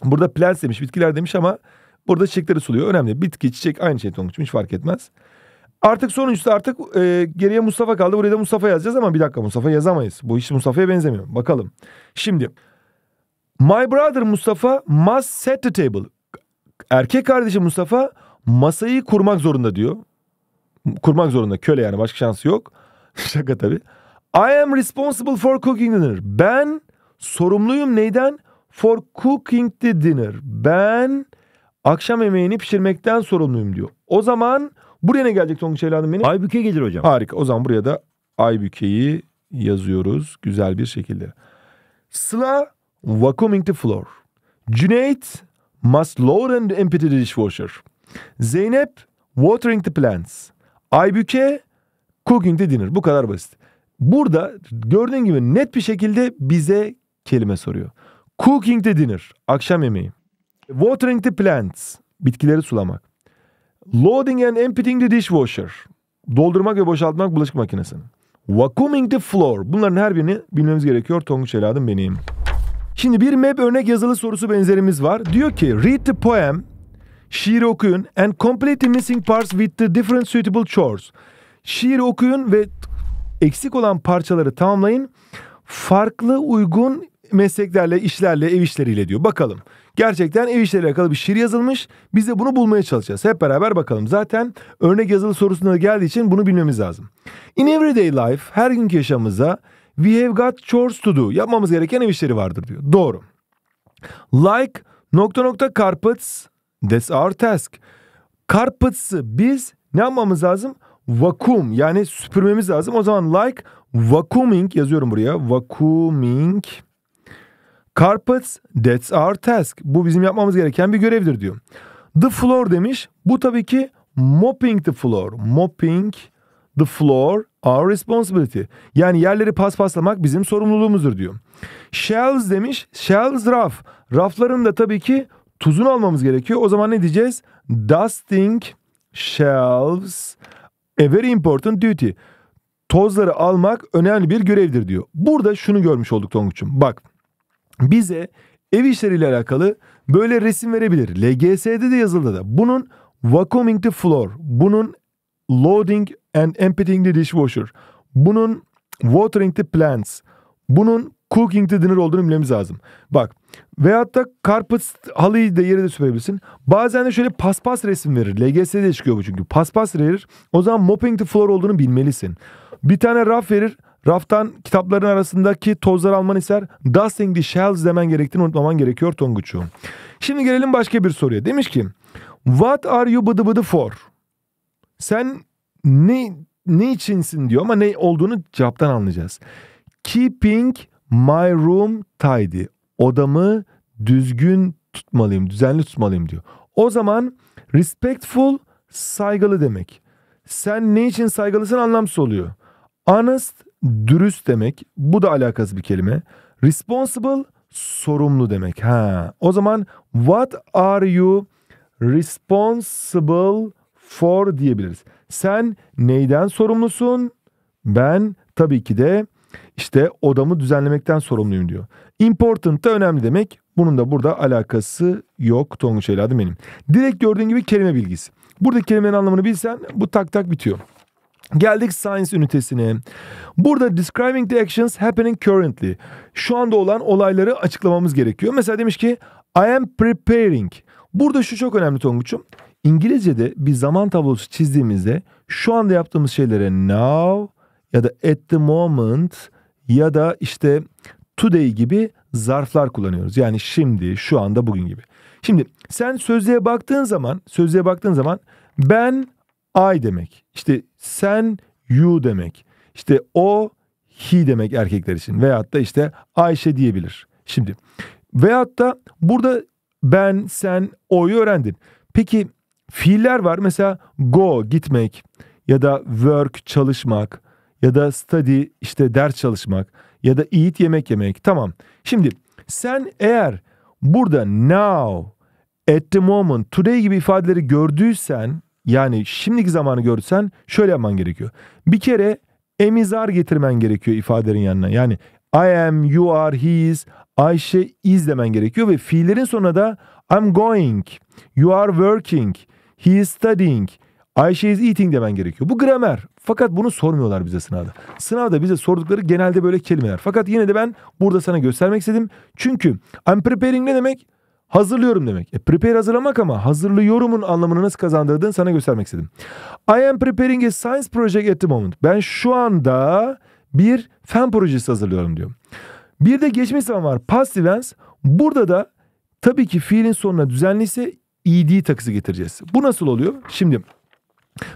Burada plants demiş bitkiler demiş ama burada çiçekleri suluyor. Önemli. Bitki çiçek aynı şey için hiç fark etmez. Artık sonuncusu artık e, geriye Mustafa kaldı. Buraya da Mustafa yazacağız ama bir dakika Mustafa yazamayız. Bu iş Mustafa'ya benzemiyor. Bakalım. Şimdi My brother Mustafa must set the table. Erkek kardeşi Mustafa masayı kurmak zorunda diyor. Kurmak zorunda köle yani başka şansı yok. Şaka tabii. I am responsible for cooking dinner. Ben sorumluyum neyden? For cooking the dinner. Ben akşam yemeğini pişirmekten sorumluyum diyor. O zaman Buraya ne gelecek Tonguç evladım benim? Aybüke gelir hocam. Harika. O zaman buraya da Aybüke'yi yazıyoruz güzel bir şekilde. Sıla vacuuming the floor. Cüneyt must load and empty the dishwasher. Zeynep watering the plants. Aybüke cooking the dinner. Bu kadar basit. Burada gördüğün gibi net bir şekilde bize kelime soruyor. Cooking the dinner. Akşam yemeği. Watering the plants. Bitkileri sulamak. Loading and emptying the dishwasher. Doldurmak ve boşaltmak bulaşık makinesini. Vacuuming the floor. Bunların her birini bilmemiz gerekiyor. Tonguç eladım benim. Şimdi bir map örnek yazılı sorusu benzerimiz var. Diyor ki read the poem. Şiiri okuyun and complete the missing parts with the different suitable chores. Şiiri okuyun ve eksik olan parçaları tamamlayın. Farklı uygun mesleklerle, işlerle, ev işleriyle diyor. Bakalım. Gerçekten ev işleriyle alakalı bir şiir yazılmış. Biz de bunu bulmaya çalışacağız. Hep beraber bakalım. Zaten örnek yazılı sorusuna geldiği için bunu bilmemiz lazım. In everyday life, her günkü yaşamımızda we have got chores to do. Yapmamız gereken ev işleri vardır diyor. Doğru. Like nokta nokta carpets that's our task. Carpets'ı biz ne yapmamız lazım? Vakum yani süpürmemiz lazım. O zaman like vacuuming yazıyorum buraya. Vacuuming Carpets, that's our task. Bu bizim yapmamız gereken bir görevdir diyor. The floor demiş. Bu tabii ki mopping the floor. Mopping the floor our responsibility. Yani yerleri paspaslamak bizim sorumluluğumuzdur diyor. Shelves demiş. Shelves raf. Rafların da tabii ki tuzunu almamız gerekiyor. O zaman ne diyeceğiz? Dusting shelves a very important duty. Tozları almak önemli bir görevdir diyor. Burada şunu görmüş olduk Tonguç'um. Bak bize ev işleriyle alakalı böyle resim verebilir. LGS'de de yazıldı da. Bunun vacuuming the floor, bunun loading and emptying the dishwasher, bunun watering the plants, bunun cooking the dinner olduğunu bilmemiz lazım. Bak veyahut da carpet halıyı da yere de sürebilirsin. Bazen de şöyle paspas resim verir. LGS'de de çıkıyor bu çünkü. Paspas verir. O zaman mopping the floor olduğunu bilmelisin. Bir tane raf verir. Raftan kitapların arasındaki tozları alman ister. Dusting the shelves demen gerektiğini unutmaman gerekiyor Tonguç'u. Şimdi gelelim başka bir soruya. Demiş ki What are you bıdı bıdı for? Sen ne, ne içinsin diyor ama ne olduğunu cevaptan anlayacağız. Keeping my room tidy. Odamı düzgün tutmalıyım, düzenli tutmalıyım diyor. O zaman respectful saygılı demek. Sen ne için saygılısın anlamsız oluyor. Honest dürüst demek. Bu da alakası bir kelime. Responsible sorumlu demek. Ha. O zaman what are you responsible for diyebiliriz. Sen neyden sorumlusun? Ben tabii ki de işte odamı düzenlemekten sorumluyum diyor. Important da önemli demek. Bunun da burada alakası yok Tonguç evladım benim. Direkt gördüğün gibi kelime bilgisi. Buradaki kelimenin anlamını bilsen bu tak tak bitiyor. Geldik science ünitesine. Burada describing the actions happening currently. Şu anda olan olayları açıklamamız gerekiyor. Mesela demiş ki I am preparing. Burada şu çok önemli Tonguç'um. İngilizce'de bir zaman tablosu çizdiğimizde şu anda yaptığımız şeylere now ya da at the moment ya da işte today gibi zarflar kullanıyoruz. Yani şimdi, şu anda, bugün gibi. Şimdi sen sözlüğe baktığın zaman, sözlüğe baktığın zaman ben I demek. İşte sen you demek. İşte o he demek erkekler için. Veyahut da işte Ayşe diyebilir. Şimdi veyahut da burada ben, sen, o'yu öğrendin. Peki fiiller var. Mesela go gitmek ya da work çalışmak ya da study işte ders çalışmak ya da eat yemek yemek. Tamam. Şimdi sen eğer burada now, at the moment, today gibi ifadeleri gördüysen yani şimdiki zamanı görürsen şöyle yapman gerekiyor. Bir kere emizar getirmen gerekiyor ifadenin yanına. Yani I am, you are, he is, Ayşe is demen gerekiyor ve fiillerin sonuna da I'm going, you are working, he is studying, Ayşe is eating demen gerekiyor. Bu gramer. Fakat bunu sormuyorlar bize sınavda. Sınavda bize sordukları genelde böyle kelimeler. Fakat yine de ben burada sana göstermek istedim. Çünkü I'm preparing ne demek? hazırlıyorum demek. E, prepare hazırlamak ama hazırlıyorumun anlamını nasıl kazandırdığını sana göstermek istedim. I am preparing a science project at the moment. Ben şu anda bir fen projesi hazırlıyorum diyor. Bir de geçmiş zaman var. Past events. Burada da tabii ki fiilin sonuna düzenliyse ed takısı getireceğiz. Bu nasıl oluyor? Şimdi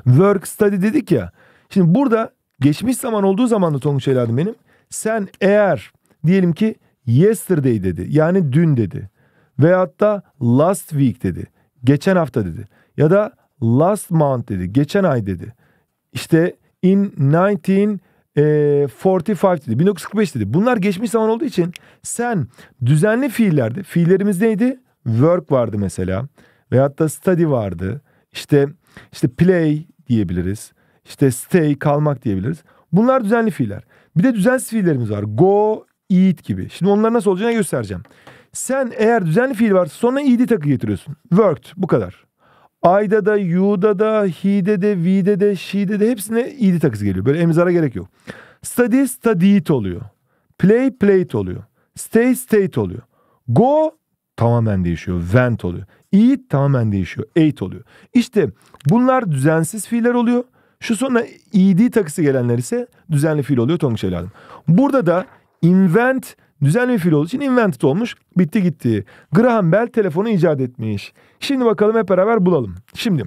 work study dedik ya. Şimdi burada geçmiş zaman olduğu zaman da Tonguç benim. Sen eğer diyelim ki yesterday dedi. Yani dün dedi. Veyahut da last week dedi. Geçen hafta dedi. Ya da last month dedi. Geçen ay dedi. İşte in 1945 e, dedi. 1945 dedi. Bunlar geçmiş zaman olduğu için sen düzenli fiillerde fiillerimiz neydi? Work vardı mesela. Veyahut da study vardı. İşte işte play diyebiliriz. İşte stay kalmak diyebiliriz. Bunlar düzenli fiiller. Bir de düzensiz fiillerimiz var. Go, eat gibi. Şimdi onları nasıl olacağını göstereceğim. Sen eğer düzenli fiil varsa sonra id takı getiriyorsun. Worked bu kadar. Ayda da, you'da da, he'de de, we'de de, she'de de hepsine id takısı geliyor. Böyle emzara gerek yok. Study, studied oluyor. Play, played oluyor. Stay, state oluyor. Go tamamen değişiyor. Went oluyor. Eat tamamen değişiyor. Ate oluyor. İşte bunlar düzensiz fiiller oluyor. Şu sonra id takısı gelenler ise düzenli fiil oluyor Tonguç Burada da invent Düzenli bir olduğu için invented olmuş. Bitti gitti. Graham Bell telefonu icat etmiş. Şimdi bakalım hep beraber bulalım. Şimdi.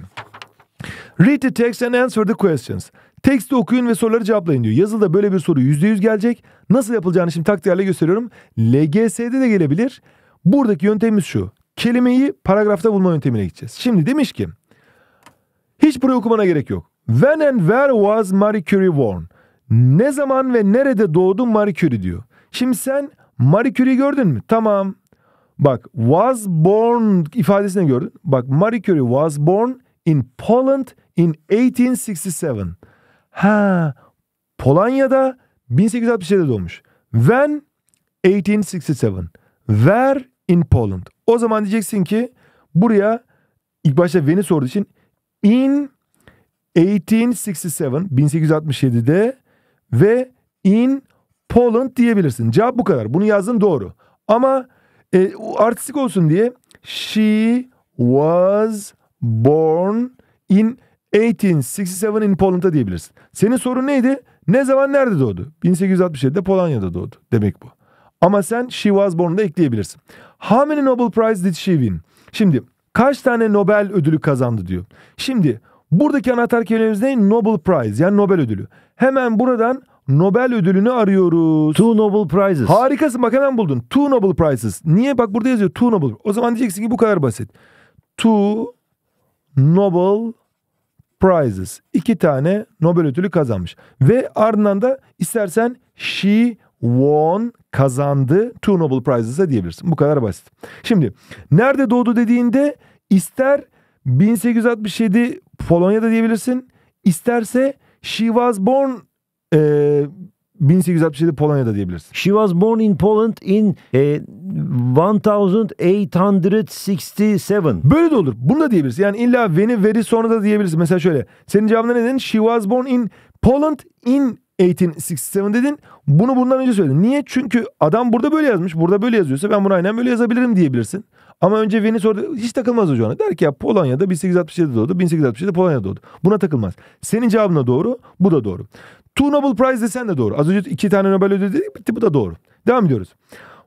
Read the text and answer the questions. Teksti okuyun ve soruları cevaplayın diyor. Yazıda böyle bir soru %100 gelecek. Nasıl yapılacağını şimdi takdirle gösteriyorum. LGS'de de gelebilir. Buradaki yöntemimiz şu. Kelimeyi paragrafta bulma yöntemine gideceğiz. Şimdi demiş ki hiç buraya okumana gerek yok. When and where was Marie Curie born? Ne zaman ve nerede doğdu Marie Curie diyor. Şimdi sen Marie Curie gördün mü? Tamam. Bak was born ifadesini gördün. Bak Marie Curie was born in Poland in 1867. Ha Polonya'da 1867'de doğmuş. When 1867. Where in Poland. O zaman diyeceksin ki buraya ilk başta when'i sorduğu için in 1867 1867'de ve in Poland diyebilirsin. Cevap bu kadar. Bunu yazdın doğru. Ama e, artistik olsun diye she was born in 1867 in Poland'a diyebilirsin. Senin sorun neydi? Ne zaman nerede doğdu? 1867'de Polonya'da doğdu demek bu. Ama sen she was born'u da ekleyebilirsin. How many Nobel Prize did she win? Şimdi kaç tane Nobel ödülü kazandı diyor. Şimdi buradaki anahtar kelimemiz ne? Nobel Prize yani Nobel ödülü. Hemen buradan Nobel ödülünü arıyoruz. Two Nobel Prizes. Harikasın bak hemen buldun. Two Nobel Prizes. Niye? Bak burada yazıyor Two Nobel. O zaman diyeceksin ki bu kadar basit. Two Nobel Prizes. İki tane Nobel ödülü kazanmış. Ve ardından da istersen she won kazandı two Nobel Prizes'a diyebilirsin. Bu kadar basit. Şimdi nerede doğdu dediğinde ister 1867 Polonya'da diyebilirsin. İsterse she was born 1867 ee, Polonya'da diyebiliriz. She was born in Poland in e, 1867. Böyle de olur. Bunu da diyebiliriz. Yani illa when'i veri sonra da diyebiliriz. Mesela şöyle. Senin cevabın ne dedin? She was born in Poland in 1867 dedin. Bunu bundan önce söyledin. Niye? Çünkü adam burada böyle yazmış. Burada böyle yazıyorsa ben bunu aynen böyle yazabilirim diyebilirsin. Ama önce Venice orada hiç takılmaz hoca Der ki ya Polonya'da 1867'de doğdu. 1867'de Polonya'da doğdu. Buna takılmaz. Senin cevabına doğru. Bu da doğru. Two Nobel Prize desen de doğru. Az önce iki tane Nobel ödülü dedik. Bitti bu da doğru. Devam ediyoruz.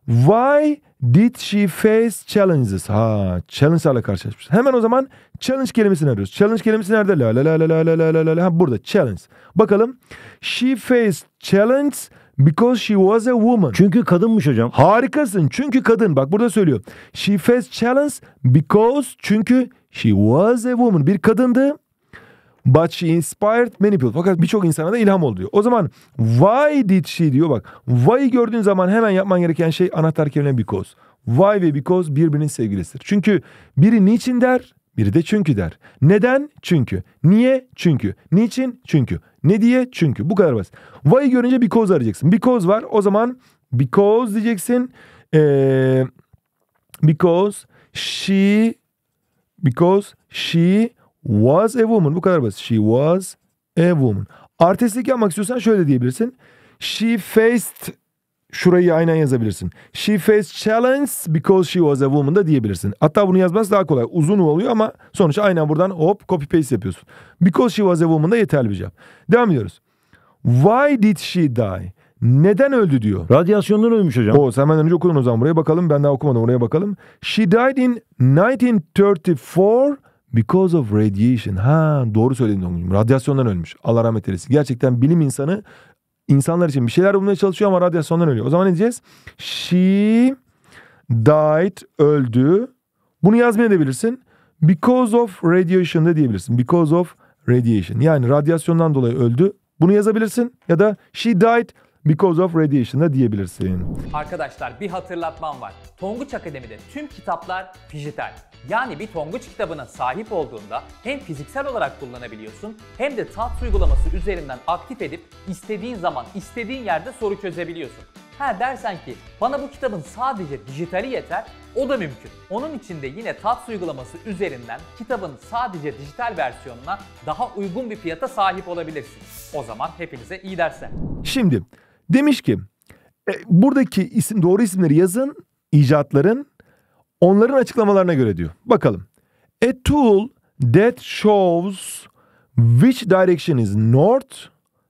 Why did she face challenges? Ha, challenge'larla karşılaşmış. Hemen o zaman challenge kelimesini arıyoruz. Challenge kelimesi nerede? La la la la la la la la la. Ha, burada challenge. Bakalım. She faced challenges Because she was a woman. Çünkü kadınmış hocam. Harikasın. Çünkü kadın. Bak burada söylüyor. She faced challenge because çünkü she was a woman. Bir kadındı. But she inspired many people. Fakat birçok insana da ilham oldu diyor. O zaman why did she diyor bak. Why gördüğün zaman hemen yapman gereken şey anahtar kelime because. Why ve because birbirinin sevgilisidir. Çünkü biri niçin der, biri de çünkü der. Neden? Çünkü. Niye? Çünkü. Niçin? Çünkü. Ne diye? Çünkü bu kadar basit. Why görünce because arayacaksın. Because var o zaman because diyeceksin. Ee, because she because she was a woman. Bu kadar basit. She was a woman. Artistlik yapmak istiyorsan şöyle diyebilirsin. She faced şurayı aynen yazabilirsin. She faced challenge because she was a woman da diyebilirsin. Hatta bunu yazması daha kolay. Uzun oluyor ama sonuç aynen buradan hop copy paste yapıyorsun. Because she was a woman da yeterli bir cevap. Devam ediyoruz. Why did she die? Neden öldü diyor. Radyasyondan ölmüş hocam. O sen benden önce okudun o zaman buraya bakalım. Ben daha okumadım oraya bakalım. She died in 1934 because of radiation. Ha doğru söyledin Tonguç'um. Radyasyondan ölmüş. Allah rahmet eylesin. Gerçekten bilim insanı insanlar için bir şeyler bulmaya çalışıyor ama radyasyondan ölüyor. O zaman ne diyeceğiz? She died öldü. Bunu yazmaya da bilirsin. Because of radiation da diyebilirsin. Because of radiation. Yani radyasyondan dolayı öldü. Bunu yazabilirsin ya da she died Because of Radiation'da diyebilirsin. Arkadaşlar bir hatırlatmam var. Tonguç Akademi'de tüm kitaplar dijital. Yani bir Tonguç kitabına sahip olduğunda hem fiziksel olarak kullanabiliyorsun hem de tat uygulaması üzerinden aktif edip istediğin zaman istediğin yerde soru çözebiliyorsun. Ha dersen ki bana bu kitabın sadece dijitali yeter, o da mümkün. Onun için de yine TATS uygulaması üzerinden kitabın sadece dijital versiyonuna daha uygun bir fiyata sahip olabilirsin. O zaman hepinize iyi dersler. Şimdi Demiş ki e, buradaki isim doğru isimleri yazın icatların onların açıklamalarına göre diyor. Bakalım. A tool that shows which direction is north,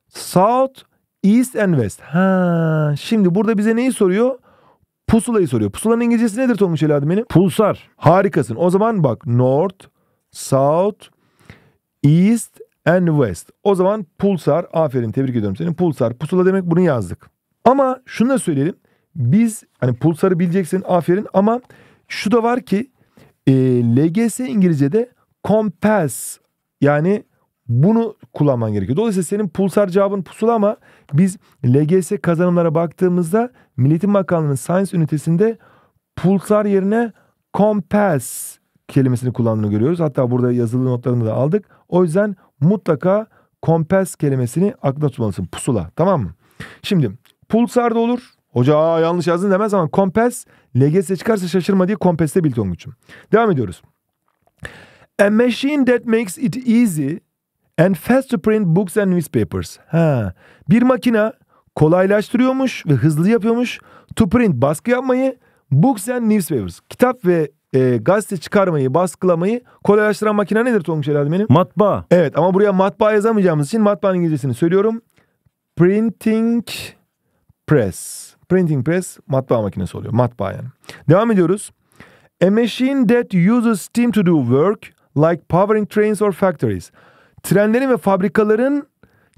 south, east and west. Ha, şimdi burada bize neyi soruyor? Pusulayı soruyor. Pusulanın İngilizcesi nedir Tonguç eladım benim? Pulsar. Harikasın. O zaman bak north, south, east and West. O zaman Pulsar, aferin tebrik ediyorum seni. Pulsar, pusula demek bunu yazdık. Ama şunu da söyleyelim. Biz hani Pulsar'ı bileceksin aferin ama şu da var ki e, LGS İngilizce'de compass yani bunu kullanman gerekiyor. Dolayısıyla senin pulsar cevabın pusula ama biz LGS kazanımlara baktığımızda Milletin Bakanlığı'nın Science ünitesinde pulsar yerine compass kelimesini kullandığını görüyoruz. Hatta burada yazılı notlarını da aldık. O yüzden mutlaka kompas kelimesini aklına tutmalısın. Pusula tamam mı? Şimdi pulsar da olur. Hoca Aa, yanlış yazdın demez ama kompas LGS çıkarsa şaşırma diye kompeste Bilton gücüm. Devam ediyoruz. A machine that makes it easy and fast to print books and newspapers. Ha, bir makina kolaylaştırıyormuş ve hızlı yapıyormuş to print baskı yapmayı books and newspapers. Kitap ve e, gazete çıkarmayı, baskılamayı kolaylaştıran makine nedir Tonguç benim? Matbaa. Evet ama buraya matbaa yazamayacağımız için matbaanın İngilizcesini söylüyorum. Printing press. Printing press matbaa makinesi oluyor. Matbaa yani. Devam ediyoruz. A machine that uses steam to do work like powering trains or factories. Trenlerin ve fabrikaların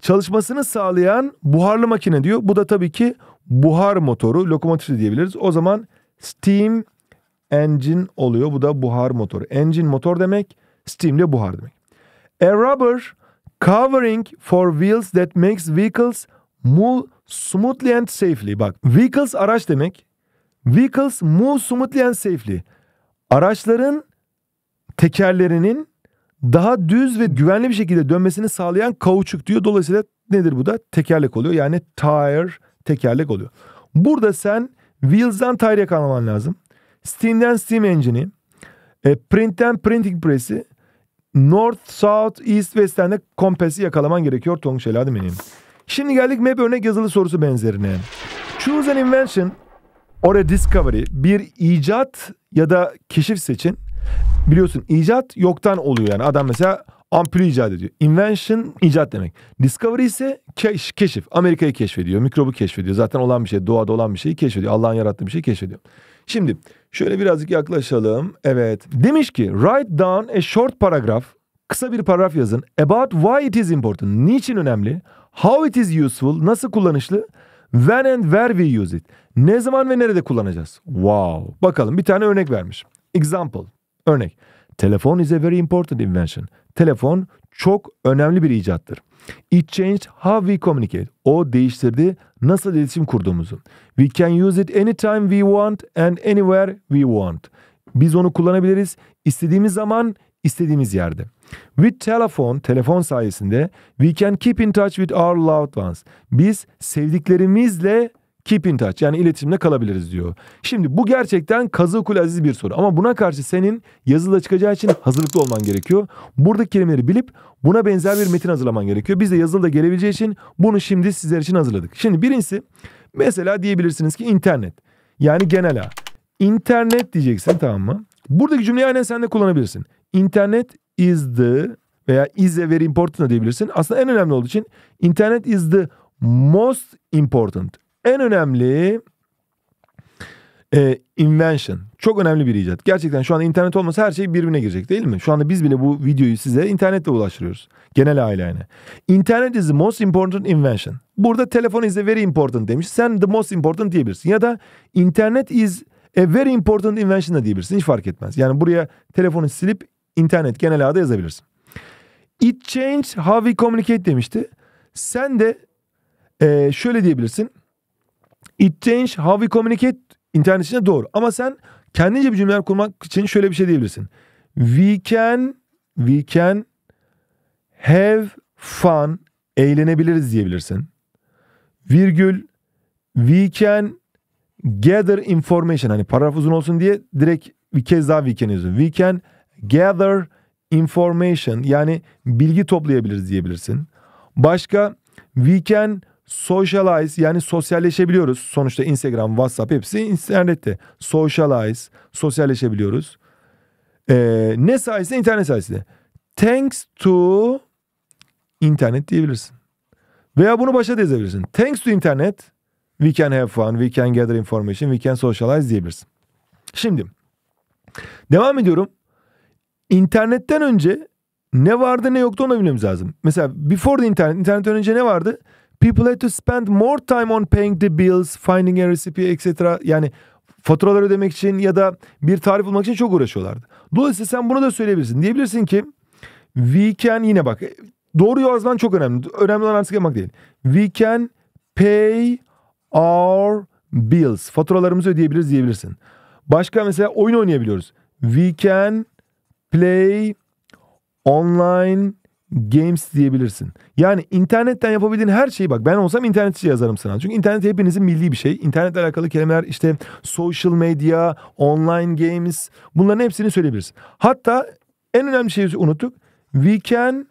çalışmasını sağlayan buharlı makine diyor. Bu da tabii ki buhar motoru, lokomotif diyebiliriz. O zaman steam engine oluyor. Bu da buhar motoru. Engine motor demek, steam de buhar demek. A rubber covering for wheels that makes vehicles move smoothly and safely. Bak, vehicles araç demek. Vehicles move smoothly and safely. Araçların tekerlerinin daha düz ve güvenli bir şekilde dönmesini sağlayan kauçuk diyor. Dolayısıyla nedir bu da? Tekerlek oluyor. Yani tire tekerlek oluyor. Burada sen wheels'dan tire'ye kalman lazım. Steam'den Steam Engine'i, e, Print'ten Printing Press'i, North, South, East, West'ten de Compass'i yakalaman gerekiyor Tonguç Şelade menüyüm. Şimdi geldik map örnek yazılı sorusu benzerine. Choose an invention or a discovery. Bir icat ya da keşif seçin. Biliyorsun icat yoktan oluyor yani. Adam mesela ampul icat ediyor. Invention icat demek. Discovery ise keş, keşif. Amerika'yı keşfediyor, mikrobu keşfediyor. Zaten olan bir şey, doğada olan bir şeyi keşfediyor. Allah'ın yarattığı bir şeyi keşfediyor. Şimdi şöyle birazcık yaklaşalım. Evet. Demiş ki write down a short paragraph. Kısa bir paragraf yazın. About why it is important. Niçin önemli? How it is useful. Nasıl kullanışlı? When and where we use it. Ne zaman ve nerede kullanacağız? Wow. Bakalım bir tane örnek vermiş. Example. Örnek. Telefon is a very important invention. Telefon çok önemli bir icattır. It changed how we communicate. O değiştirdi nasıl iletişim kurduğumuzu. We can use it anytime we want and anywhere we want. Biz onu kullanabiliriz istediğimiz zaman, istediğimiz yerde. With telephone, telefon sayesinde we can keep in touch with our loved ones. Biz sevdiklerimizle Keep in touch yani iletişimde kalabiliriz diyor. Şimdi bu gerçekten kazıkul aziz bir soru. Ama buna karşı senin yazıda çıkacağı için hazırlıklı olman gerekiyor. Buradaki kelimeleri bilip buna benzer bir metin hazırlaman gerekiyor. Biz de yazılıda gelebileceği için bunu şimdi sizler için hazırladık. Şimdi birincisi mesela diyebilirsiniz ki internet. Yani genel internet diyeceksin tamam mı? Buradaki cümleyi aynen sen de kullanabilirsin. İnternet is the veya is a very important diyebilirsin. Aslında en önemli olduğu için internet is the most important en önemli e, invention. Çok önemli bir icat. Gerçekten şu anda internet olmasa her şey birbirine girecek değil mi? Şu anda biz bile bu videoyu size internetle ulaştırıyoruz. Genel ailene. Internet is the most important invention. Burada telefon is a very important demiş. Sen the most important diyebilirsin. Ya da internet is a very important invention da diyebilirsin. Hiç fark etmez. Yani buraya telefonu silip internet genel ağda yazabilirsin. It changed how we communicate demişti. Sen de e, şöyle diyebilirsin. It change how we communicate internet içinde doğru. Ama sen kendince bir cümleler kurmak için şöyle bir şey diyebilirsin. We can we can have fun eğlenebiliriz diyebilirsin. Virgül we can gather information hani paragraf uzun olsun diye direkt bir kez daha we can yazıyorsun. We can gather information yani bilgi toplayabiliriz diyebilirsin. Başka we can Socialize yani sosyalleşebiliyoruz. Sonuçta Instagram, WhatsApp hepsi internette. Socialize, sosyalleşebiliyoruz. Ee, ne sayesinde? İnternet sayesinde. Thanks to internet diyebilirsin. Veya bunu başa da yazabilirsin. Thanks to internet we can have fun, we can gather information, we can socialize diyebilirsin. Şimdi devam ediyorum. İnternetten önce ne vardı ne yoktu onu bilmemiz lazım. Mesela before the internet, internetten önce ne vardı? People had to spend more time on paying the bills, finding a recipe, etc. Yani faturaları ödemek için ya da bir tarif bulmak için çok uğraşıyorlardı. Dolayısıyla sen bunu da söyleyebilirsin. Diyebilirsin ki we can yine bak doğru yazman çok önemli. Önemli olan artık yapmak değil. We can pay our bills. Faturalarımızı ödeyebiliriz diyebilirsin. Başka mesela oyun oynayabiliyoruz. We can play online Games diyebilirsin. Yani internetten yapabildiğin her şeyi bak ben olsam internetçi yazarım sana. Çünkü internet hepinizin bildiği bir şey. İnternetle alakalı kelimeler işte social media, online games bunların hepsini söyleyebiliriz. Hatta en önemli şeyi unuttuk. We can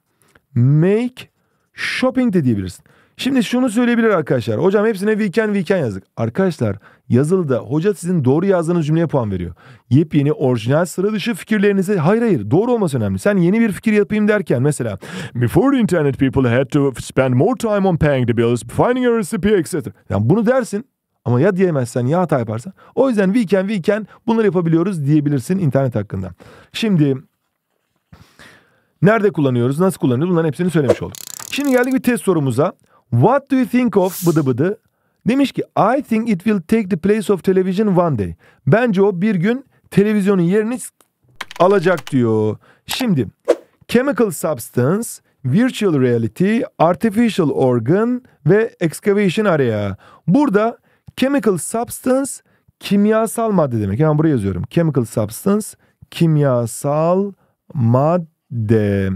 make shopping de diyebilirsin. Şimdi şunu söyleyebilir arkadaşlar. Hocam hepsine we can yazdık. Arkadaşlar Yazılıda hoca sizin doğru yazdığınız cümleye puan veriyor. Yepyeni, orijinal, sıra dışı fikirlerinize hayır hayır doğru olması önemli. Sen yeni bir fikir yapayım derken mesela Before the internet people had to spend more time on paying the bills, finding a recipe etc. Yani bunu dersin ama ya diyemezsen ya hata yaparsan. O yüzden weekend weekend bunları yapabiliyoruz diyebilirsin internet hakkında. Şimdi nerede kullanıyoruz, nasıl kullanıyoruz bunların hepsini söylemiş olduk. Şimdi geldik bir test sorumuza. What do you think of bıdı bıdı Demiş ki I think it will take the place of television one day. Bence o bir gün televizyonun yerini alacak diyor. Şimdi chemical substance, virtual reality, artificial organ ve excavation area. Burada chemical substance kimyasal madde demek. Yani buraya yazıyorum. Chemical substance kimyasal madde.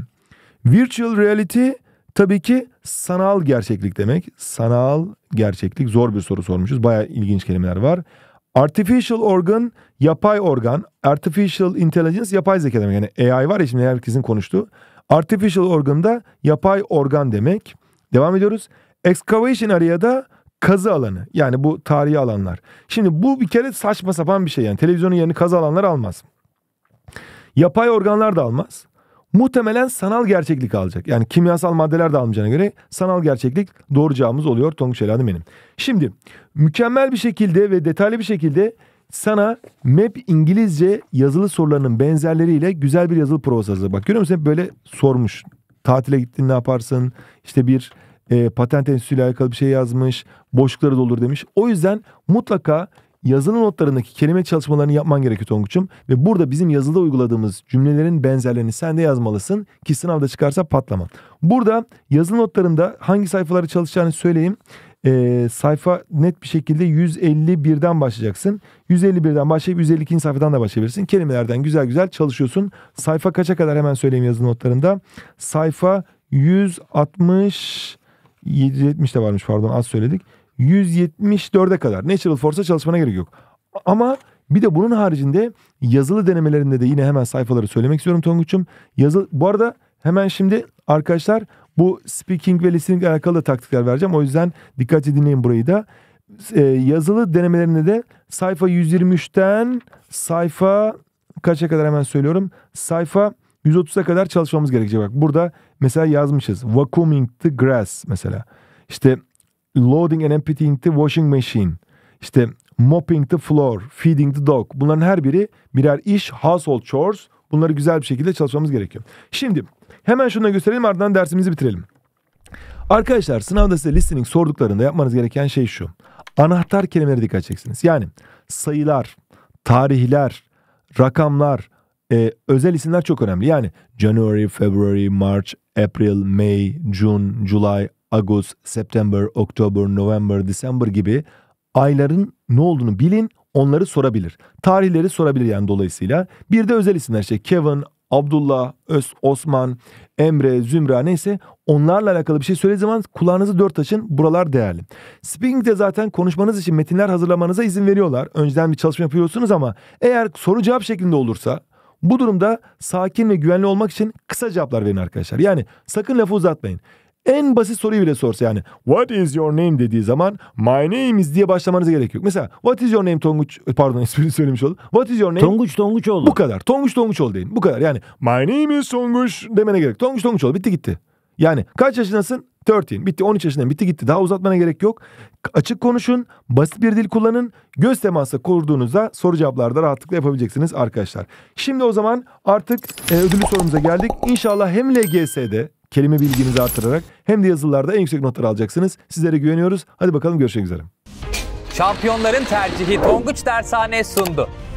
Virtual reality Tabii ki sanal gerçeklik demek. Sanal gerçeklik zor bir soru sormuşuz. Baya ilginç kelimeler var. Artificial organ yapay organ. Artificial intelligence yapay zeka demek. Yani AI var ya şimdi herkesin konuştuğu. Artificial organ da yapay organ demek. Devam ediyoruz. Excavation area da kazı alanı. Yani bu tarihi alanlar. Şimdi bu bir kere saçma sapan bir şey yani. Televizyonun yerini kazı alanlar almaz. Yapay organlar da almaz muhtemelen sanal gerçeklik alacak. Yani kimyasal maddeler de almayacağına göre sanal gerçeklik doğru cevabımız oluyor Tonguç Elhan'ım benim. Şimdi mükemmel bir şekilde ve detaylı bir şekilde sana MEP İngilizce yazılı sorularının benzerleriyle güzel bir yazılı provası hazırladı. Bak görüyor musun hep böyle sormuş. Tatile gittin ne yaparsın? İşte bir e, patent enstitüsüyle alakalı bir şey yazmış. Boşlukları doldur demiş. O yüzden mutlaka yazılı notlarındaki kelime çalışmalarını yapman gerekiyor Tonguç'um. Ve burada bizim yazıda uyguladığımız cümlelerin benzerlerini sen de yazmalısın ki sınavda çıkarsa patlama. Burada yazılı notlarında hangi sayfaları çalışacağını söyleyeyim. Ee, sayfa net bir şekilde 151'den başlayacaksın. 151'den başlayıp 152. sayfadan da başlayabilirsin. Kelimelerden güzel güzel çalışıyorsun. Sayfa kaça kadar hemen söyleyeyim yazılı notlarında. Sayfa 160 770 de varmış pardon az söyledik. 174'e kadar. Natural Force'a çalışmana gerek yok. Ama bir de bunun haricinde yazılı denemelerinde de yine hemen sayfaları söylemek istiyorum Tonguç'um. yazılı bu arada hemen şimdi arkadaşlar bu speaking ve listening alakalı da taktikler vereceğim. O yüzden dikkatli dinleyin burayı da. Ee, yazılı denemelerinde de sayfa 123'ten sayfa kaça kadar hemen söylüyorum. Sayfa 130'a kadar çalışmamız gerekecek. Bak burada mesela yazmışız. Vacuuming the grass mesela. İşte loading and emptying the washing machine, işte mopping the floor, feeding the dog. Bunların her biri birer iş, household chores. Bunları güzel bir şekilde çalışmamız gerekiyor. Şimdi hemen şunu da gösterelim ardından dersimizi bitirelim. Arkadaşlar sınavda size listening sorduklarında yapmanız gereken şey şu. Anahtar kelimelere dikkat edeceksiniz. Yani sayılar, tarihler, rakamlar, e, özel isimler çok önemli. Yani January, February, March, April, May, June, July, Ağustos, September, October, November, December gibi ayların ne olduğunu bilin onları sorabilir. Tarihleri sorabilir yani dolayısıyla. Bir de özel isimler şey. Kevin, Abdullah, Öz, Osman, Emre, Zümra neyse onlarla alakalı bir şey söylediği zaman kulağınızı dört açın buralar değerli. Speaking'de zaten konuşmanız için metinler hazırlamanıza izin veriyorlar. Önceden bir çalışma yapıyorsunuz ama eğer soru cevap şeklinde olursa bu durumda sakin ve güvenli olmak için kısa cevaplar verin arkadaşlar. Yani sakın lafı uzatmayın. En basit soruyu bile sorsa yani what is your name dediği zaman my name is diye başlamanıza gerek yok. Mesela what is your name Tonguç e, pardon ismini söylemiş oldum. What is your name? Tonguç Tonguç oldu. Bu kadar. Tonguç Tonguç Tonguçoğlu deyin. Bu kadar. Yani my name is Tonguç demene gerek. Tonguç Tonguç oldu bitti gitti. Yani kaç yaşındasın? 13. Bitti 13 yaşından bitti gitti. Daha uzatmana gerek yok. Açık konuşun. Basit bir dil kullanın. Göz teması kurduğunuzda soru cevaplarda rahatlıkla yapabileceksiniz arkadaşlar. Şimdi o zaman artık e, ödüllü sorumuza geldik. İnşallah hem LGS'de kelime bilginizi artırarak hem de yazılarda en yüksek notları alacaksınız. Sizlere güveniyoruz. Hadi bakalım görüşmek üzere. Şampiyonların tercihi Tonguç Dershane sundu.